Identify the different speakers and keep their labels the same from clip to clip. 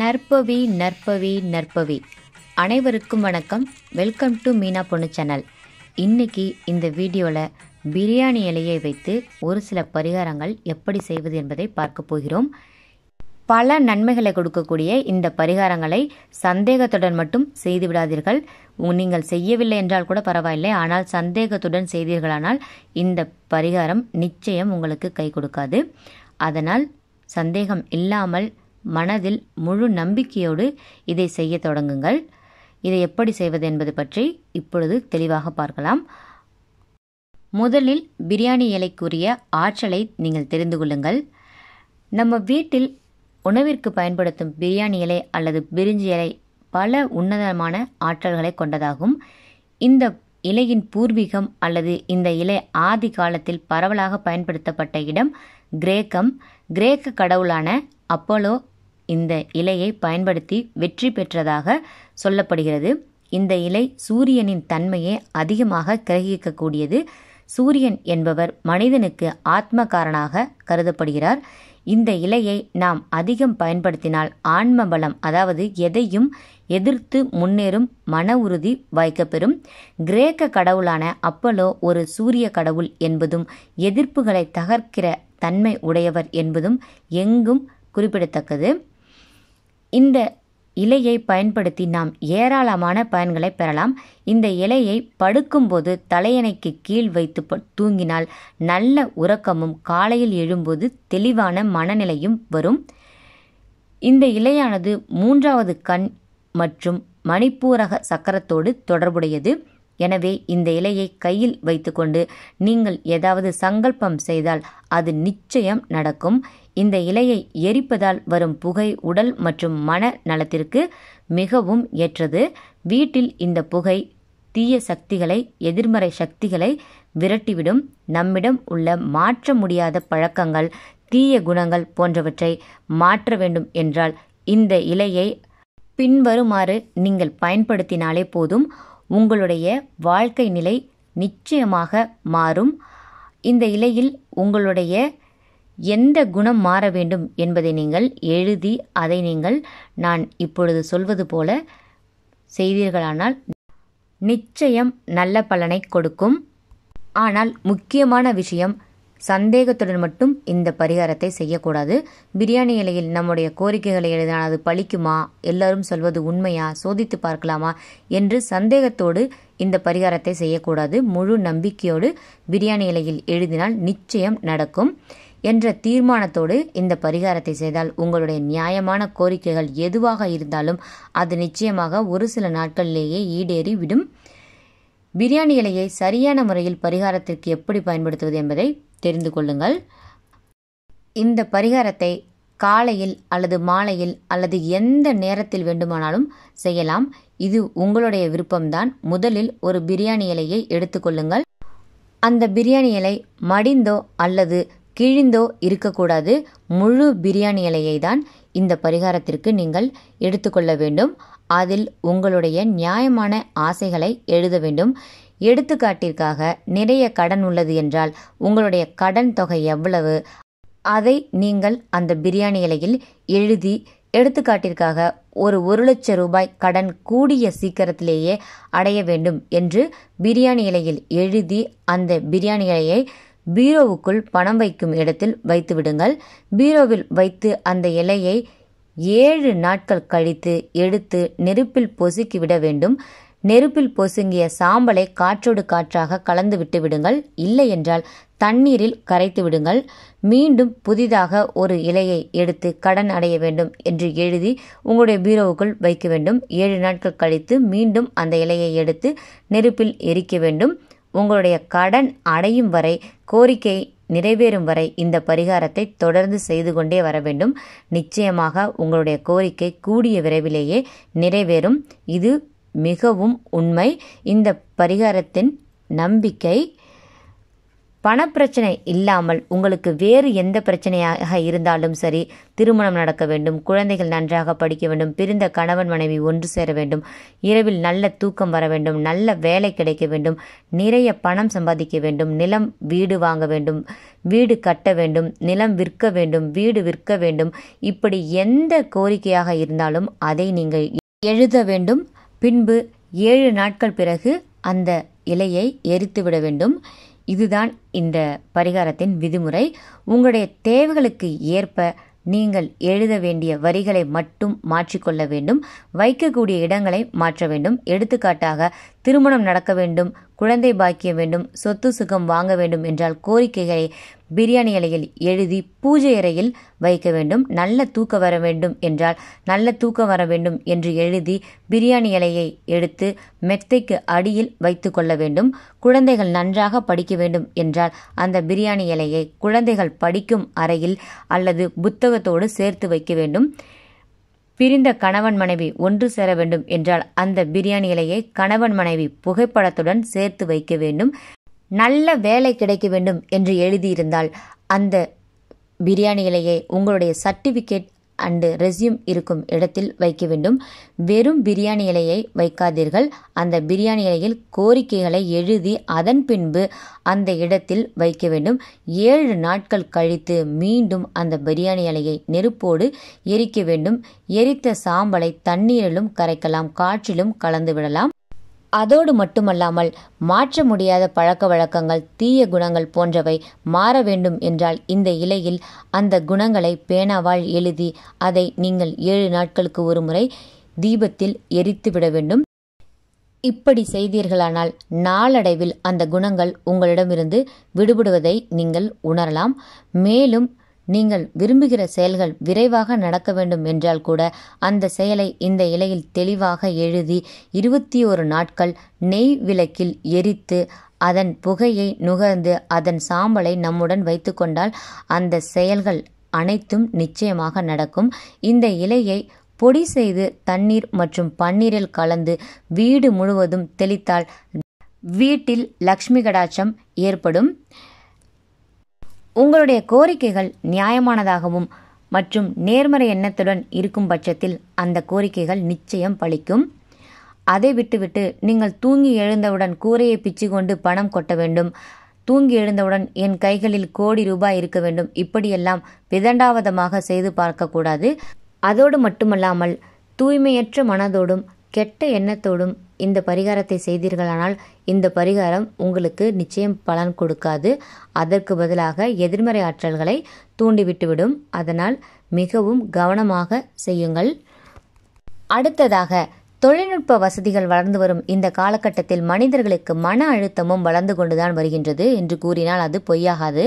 Speaker 1: நற்பவி நற்பவி நற்பவி அனைவருக்கும் வணக்கம் வெல்கம் டு மீனா பொண்ணு சேனல் இன்னைக்கு இந்த வீடியோவில் பிரியாணி இலையை வைத்து ஒரு சில பரிகாரங்கள் எப்படி செய்வது என்பதை பார்க்க போகிறோம் பல நன்மைகளை கொடுக்கக்கூடிய இந்த பரிகாரங்களை சந்தேகத்துடன் மட்டும் செய்து விடாதீர்கள் நீங்கள் செய்யவில்லை என்றால் கூட பரவாயில்லை ஆனால் சந்தேகத்துடன் செய்தீர்களானால் இந்த பரிகாரம் நிச்சயம் உங்களுக்கு கை கொடுக்காது அதனால் சந்தேகம் இல்லாமல் மனதில் முழு நம்பிக்கையோடு இதை செய்ய தொடங்குங்கள் இதை எப்படி செய்வது என்பது பற்றி இப்பொழுது தெளிவாக பார்க்கலாம் முதலில் பிரியாணி இலைக்குரிய ஆற்றலை நீங்கள் தெரிந்து கொள்ளுங்கள் நம்ம வீட்டில் உணவிற்கு பயன்படுத்தும் பிரியாணி இலை அல்லது பிரிஞ்சி இலை பல உன்னதமான ஆற்றல்களை கொண்டதாகும் இந்த இலையின் பூர்வீகம் அல்லது இந்த இலை ஆதி காலத்தில் பரவலாக பயன்படுத்தப்பட்ட இடம் கிரேக்கம் கிரேக்க கடவுளான அப்போலோ இந்த இலையை பயன்படுத்தி வெற்றி பெற்றதாக சொல்லப்படுகிறது இந்த இலை சூரியனின் தன்மையை அதிகமாக கிரகிக்கக்கூடியது சூரியன் என்பவர் மனிதனுக்கு ஆத்மகாரனாக கருதப்படுகிறார் இந்த இலையை நாம் அதிகம் பயன்படுத்தினால் ஆன்ம பலம் அதாவது எதையும் எதிர்த்து முன்னேறும் மன உறுதி வாய்க்கப்பெறும் கிரேக்க கடவுளான அப்பலோ ஒரு சூரிய கடவுள் என்பதும் எதிர்ப்புகளை தகர்க்கிற தன்மை உடையவர் என்பதும் எங்கும் குறிப்பிடத்தக்கது இந்த இலையை பயன்படுத்தி நாம் ஏராளமான பயன்களை பெறலாம் இந்த இலையை படுக்கும்போது தலையணைக்கு கீழ் வைத்து தூங்கினால் நல்ல உறக்கமும் காலையில் எழும்போது தெளிவான மனநிலையும் வரும் இந்த இலையானது மூன்றாவது கண் மற்றும் மணிப்பூரக சக்கரத்தோடு தொடர்புடையது எனவே இந்த இலையை கையில் வைத்துக்கொண்டு நீங்கள் ஏதாவது சங்கல்பம் செய்தால் அது நிச்சயம் நடக்கும் இந்த இலையை எரிப்பதால் வரும் புகை உடல் மற்றும் மன நலத்திற்கு மிகவும் ஏற்றது வீட்டில் இந்த புகை தீய சக்திகளை எதிர்மறை சக்திகளை விரட்டிவிடும் நம்மிடம் உள்ள மாற்ற முடியாத பழக்கங்கள் தீய குணங்கள் போன்றவற்றை மாற்ற வேண்டும் என்றால் இந்த இலையை பின்வருமாறு நீங்கள் பயன்படுத்தினாலே போதும் உங்களுடைய வாழ்க்கை நிலை நிச்சயமாக மாறும் இந்த இலையில் உங்களுடைய எந்த குணம் மாற வேண்டும் என்பதை நீங்கள் எழுதி அதை நீங்கள் நான் இப்பொழுது சொல்வது போல செய்தீர்களானால் நிச்சயம் நல்ல பலனை கொடுக்கும் ஆனால் முக்கியமான விஷயம் சந்தேகத்துடன் மட்டும் இந்த பரிகாரத்தை செய்யக்கூடாது பிரியாணி இலையில் நம்முடைய கோரிக்கைகளை எழுதினால் அது பழிக்குமா எல்லாரும் சொல்வது உண்மையா சோதித்து பார்க்கலாமா என்று சந்தேகத்தோடு இந்த பரிகாரத்தை செய்யக்கூடாது முழு நம்பிக்கையோடு பிரியாணி இலையில் எழுதினால் நிச்சயம் நடக்கும் என்ற தீர்மானத்தோடு இந்த பரிகாரத்தை செய்தால் உங்களுடைய நியாயமான கோரிக்கைகள் எதுவாக இருந்தாலும் அது நிச்சயமாக ஒரு சில நாட்களிலேயே ஈடேறி விடும் பிரியாணி இலையை சரியான முறையில் பரிகாரத்திற்கு எப்படி பயன்படுத்துவது என்பதை தெரிந்து கொள்ளுங்கள் இந்த பரிகாரத்தை காலையில் அல்லது மாலையில் அல்லது எந்த நேரத்தில் வேண்டுமானாலும் செய்யலாம் இது உங்களுடைய விருப்பம்தான் முதலில் ஒரு பிரியாணி இலையை எடுத்துக்கொள்ளுங்கள் அந்த பிரியாணி இலை மடிந்தோ அல்லது கிழிந்தோ இருக்கக்கூடாது முழு பிரியாணி இலையை தான் இந்த பரிகாரத்திற்கு நீங்கள் எடுத்துக்கொள்ள வேண்டும் அதில் உங்களுடைய நியாயமான ஆசைகளை எழுத வேண்டும் எடுத்துக்காட்டிற்காக நிறைய கடன் உள்ளது என்றால் உங்களுடைய கடன் தொகை எவ்வளவு அதை நீங்கள் அந்த பிரியாணி இலையில் எழுதி எடுத்துக்காட்டிற்காக ஒரு ஒரு லட்ச ரூபாய் கடன் கூடிய சீக்கிரத்திலேயே அடைய வேண்டும் என்று பிரியாணி இலையில் எழுதி அந்த பிரியாணி இலையை பீரோவுக்குள் பணம் வைக்கும் இடத்தில் வைத்து விடுங்கள் பீரோவில் வைத்து அந்த இலையை ஏழு நாட்கள் கழித்து எடுத்து நெருப்பில் பொசுக்கிவிட வேண்டும் நெருப்பில் பொசுங்கிய சாம்பலை காற்றோடு காற்றாக கலந்து விட்டு விடுங்கள் இல்லை என்றால் தண்ணீரில் கரைத்து விடுங்கள் மீண்டும் புதிதாக ஒரு இலையை எடுத்து கடன் அடைய வேண்டும் என்று எழுதி உங்களுடைய பீரோவுக்குள் வைக்க வேண்டும் ஏழு நாட்கள் கழித்து மீண்டும் அந்த இலையை எடுத்து நெருப்பில் எரிக்க வேண்டும் உங்களுடைய கடன் அடையும் வரை கோரிக்கை நிறைவேறும் வரை இந்த பரிகாரத்தை தொடர்ந்து செய்து கொண்டே வர வேண்டும் நிச்சயமாக உங்களுடைய கோரிக்கை கூடிய விரைவிலேயே நிறைவேறும் இது மிகவும் உண்மை இந்த பரிகாரத்தின் நம்பிக்கை பணப்பிரச்சனை இல்லாமல் உங்களுக்கு வேறு எந்த பிரச்சனையாக இருந்தாலும் சரி திருமணம் நடக்க வேண்டும் குழந்தைகள் நன்றாக படிக்க வேண்டும் பிரிந்த கணவன் மனைவி ஒன்று சேர வேண்டும் இரவில் நல்ல தூக்கம் வர வேண்டும் நல்ல வேலை கிடைக்க வேண்டும் நிறைய பணம் சம்பாதிக்க வேண்டும் நிலம் வீடு வாங்க வேண்டும் வீடு கட்ட வேண்டும் நிலம் விற்க வேண்டும் வீடு விற்க வேண்டும் இப்படி எந்த கோரிக்கையாக இருந்தாலும் அதை நீங்கள் எழுத வேண்டும் பின்பு ஏழு நாட்கள் பிறகு அந்த இலையை எரித்துவிட வேண்டும் இதுதான் இந்த பரிகாரத்தின் விதிமுறை உங்களுடைய தேவைகளுக்கு ஏற்ப நீங்கள் எழுத வேண்டிய வரிகளை மட்டும் மாற்றிக்கொள்ள வேண்டும் வைக்கக்கூடிய இடங்களை மாற்ற வேண்டும் எடுத்துக்காட்டாக திருமணம் நடக்க வேண்டும் குழந்தை பாக்கிய வேண்டும் சொத்து சுகம் வாங்க வேண்டும் என்றால் கோரிக்கைகளை பிரியாணி இலையில் எழுதி பூஜை அறையில் வைக்க வேண்டும் நல்ல தூக்க வர வேண்டும் என்றால் நல்ல தூக்க வர வேண்டும் என்று எழுதி பிரியாணி இலையை எடுத்து மெத்தைக்கு அடியில் வைத்து கொள்ள வேண்டும் குழந்தைகள் நன்றாக படிக்க வேண்டும் என்றால் அந்த பிரியாணி இலையை குழந்தைகள் படிக்கும் அறையில் அல்லது புத்தகத்தோடு சேர்த்து வைக்க வேண்டும் பிரிந்த கணவன் மனைவி ஒன்று சேர வேண்டும் என்றால் அந்த பிரியாணி இலையை கணவன் மனைவி புகைப்படத்துடன் சேர்த்து வைக்க வேண்டும் நல்ல வேலை கிடைக்க வேண்டும் என்று எழுதியிருந்தால் அந்த பிரியாணி இலையை உங்களுடைய சர்டிஃபிகேட் அண்டு ரெஸ்யூம் இருக்கும் இடத்தில் வைக்க வேண்டும் வெறும் பிரியாணி இலையை வைக்காதீர்கள் அந்த பிரியாணி இலையில் கோரிக்கைகளை எழுதி அதன் பின்பு அந்த இடத்தில் வைக்க வேண்டும் ஏழு நாட்கள் கழித்து மீண்டும் அந்த பிரியாணி இலையை நெருப்போடு எரிக்க வேண்டும் எரித்த சாம்பலை தண்ணீரிலும் கரைக்கலாம் காற்றிலும் கலந்து விடலாம் அதோடு மட்டுமல்லாமல் மாற்ற முடியாத பழக்க வழக்கங்கள் தீய குணங்கள் போன்றவை மாற வேண்டும் என்றால் இந்த இலையில் அந்த குணங்களை பேனாவால் எழுதி அதை நீங்கள் ஏழு நாட்களுக்கு ஒரு முறை தீபத்தில் எரித்துவிட வேண்டும் இப்படி செய்தீர்களானால் நாளடைவில் அந்த குணங்கள் உங்களிடமிருந்து விடுபடுவதை நீங்கள் உணரலாம் மேலும் நீங்கள் விரும்புகிற செயல்கள் விரைவாக நடக்க வேண்டும் என்றால் கூட அந்த செயலை இந்த இலையில் தெளிவாக எழுதி இருபத்தி ஒரு நாட்கள் நெய் விளக்கில் எரித்து அதன் புகையை நுகர்ந்து அதன் சாம்பலை நம்முடன் வைத்துக்கொண்டால் அந்த செயல்கள் அனைத்தும் நிச்சயமாக நடக்கும் இந்த இலையை பொடி செய்து தண்ணீர் மற்றும் பன்னீரில் கலந்து வீடு முழுவதும் தெளித்தால் வீட்டில் லக்ஷ்மி கடாட்சம் ஏற்படும் உங்களுடைய கோரிக்கைகள் நியாயமானதாகவும் மற்றும் நேர்மறை எண்ணத்துடன் இருக்கும் பட்சத்தில் அந்த கோரிக்கைகள் நிச்சயம் பளிக்கும் அதை விட்டுவிட்டு நீங்கள் தூங்கி எழுந்தவுடன் கூரையை பிச்சு கொண்டு பணம் கொட்ட வேண்டும் தூங்கி எழுந்தவுடன் என் கைகளில் கோடி ரூபாய் இருக்க வேண்டும் இப்படியெல்லாம் விதண்டாவதமாக செய்து பார்க்கக்கூடாது அதோடு மட்டுமல்லாமல் தூய்மையற்ற மனதோடும் கெட்ட எண்ணத்தோடும் இந்த பரிகாரத்தை செய்தீர்களானால் இந்த பரிகாரம் உங்களுக்கு நிச்சயம் பலன் கொடுக்காது அதற்கு பதிலாக எதிர்மறை ஆற்றல்களை தூண்டிவிட்டுவிடும் அதனால் மிகவும் கவனமாக செய்யுங்கள் அடுத்ததாக தொழில்நுட்ப வசதிகள் வளர்ந்து வரும் இந்த காலகட்டத்தில் மனிதர்களுக்கு மன அழுத்தமும் வளர்ந்து கொண்டுதான் வருகின்றது என்று கூறினால் அது பொய்யாகாது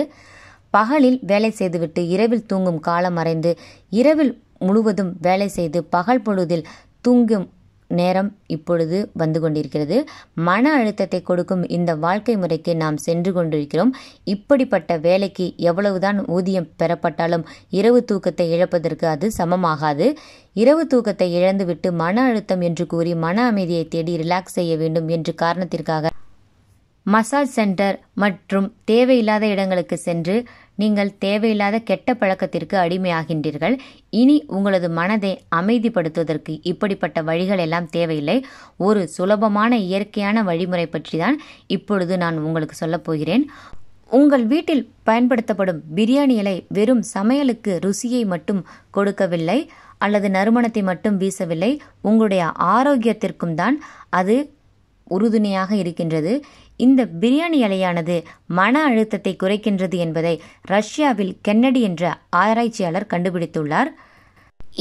Speaker 1: பகலில் வேலை செய்துவிட்டு இரவில் தூங்கும் காலம் மறைந்து இரவில் முழுவதும் வேலை செய்து பகல் பொழுதில் தூங்கும் நேரம் இப்பொழுது வந்து கொண்டிருக்கிறது மன அழுத்தத்தை கொடுக்கும் இந்த வாழ்க்கை முறைக்கு நாம் சென்று கொண்டிருக்கிறோம் இப்படிப்பட்ட வேலைக்கு எவ்வளவுதான் ஊதியம் பெறப்பட்டாலும் இரவு தூக்கத்தை இழப்பதற்கு அது சமமாகாது இரவு தூக்கத்தை இழந்துவிட்டு மன அழுத்தம் என்று கூறி மன அமைதியை தேடி ரிலாக்ஸ் செய்ய வேண்டும் என்று காரணத்திற்காக மசாஜ் சென்டர் மற்றும் தேவையில்லாத இடங்களுக்கு சென்று நீங்கள் தேவையில்லாத கெட்ட பழக்கத்திற்கு அடிமையாகின்றீர்கள் இனி உங்களது மனதை அமைதிப்படுத்துவதற்கு இப்படிப்பட்ட வழிகள் எல்லாம் தேவையில்லை ஒரு சுலபமான இயற்கையான வழிமுறை பற்றி தான் இப்பொழுது நான் உங்களுக்கு சொல்லப் போகிறேன் உங்கள் வீட்டில் பயன்படுத்தப்படும் பிரியாணி இலை வெறும் சமையலுக்கு ருசியை மட்டும் கொடுக்கவில்லை அல்லது நறுமணத்தை மட்டும் வீசவில்லை உங்களுடைய ஆரோக்கியத்திற்கும் தான் அது உறுதுணையாக இருக்கின்றது இந்த பிரியாணி அலையானது மன அழுத்தத்தை குறைக்கின்றது என்பதை ரஷ்யாவில் கென்னடி என்ற ஆராய்ச்சியாளர் கண்டுபிடித்துள்ளார்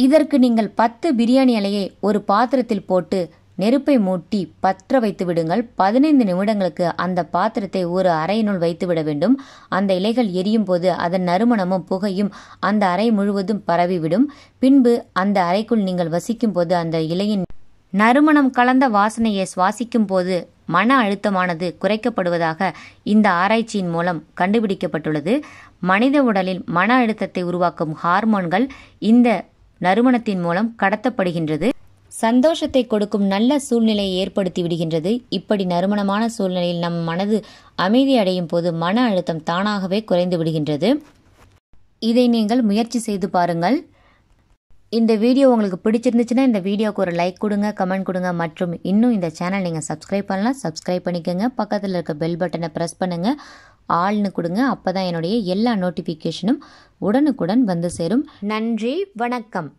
Speaker 1: இதற்கு நீங்கள் பத்து பிரியாணி அலையை ஒரு பாத்திரத்தில் போட்டு நெருப்பை மூட்டி பற்ற வைத்து விடுங்கள் பதினைந்து நிமிடங்களுக்கு அந்த பாத்திரத்தை ஒரு அறையினுள் வைத்துவிட வேண்டும் அந்த இலைகள் எரியும் போது அதன் நறுமணமும் புகையும் அந்த அறை முழுவதும் பரவிவிடும் பின்பு அந்த அறைக்குள் நீங்கள் வசிக்கும் போது அந்த இலையின் நறுமணம் கலந்த வாசனையை சுவாசிக்கும் போது மன அழுத்தமானது குறைக்கப்படுவதாக இந்த ஆராய்ச்சியின் மூலம் கண்டுபிடிக்கப்பட்டுள்ளது மனித உடலில் மன அழுத்தத்தை உருவாக்கும் ஹார்மோன்கள் இந்த நறுமணத்தின் மூலம் கடத்தப்படுகின்றது சந்தோஷத்தை கொடுக்கும் நல்ல சூழ்நிலையை ஏற்படுத்தி விடுகின்றது இப்படி நறுமணமான சூழ்நிலையில் நம் மனது அமைதி அடையும் போது மன அழுத்தம் தானாகவே குறைந்து விடுகின்றது இதை நீங்கள் முயற்சி செய்து பாருங்கள் இந்த வீடியோ உங்களுக்கு பிடிச்சிருந்துச்சுன்னா இந்த வீடியோக்கு ஒரு லைக் கொடுங்க கமெண்ட் கொடுங்க மற்றும் இன்னும் இந்த சேனல் நீங்கள் சப்ஸ்கிரைப் பண்ணலாம் சப்ஸ்கிரைப் பண்ணிக்கோங்க பக்கத்தில் இருக்க பெல் பட்டனை ப்ரெஸ் பண்ணுங்கள் ஆள்னு கொடுங்க அப்போ தான் என்னுடைய எல்லா நோட்டிஃபிகேஷனும் உடனுக்குடன் வந்து சேரும் நன்றி வணக்கம்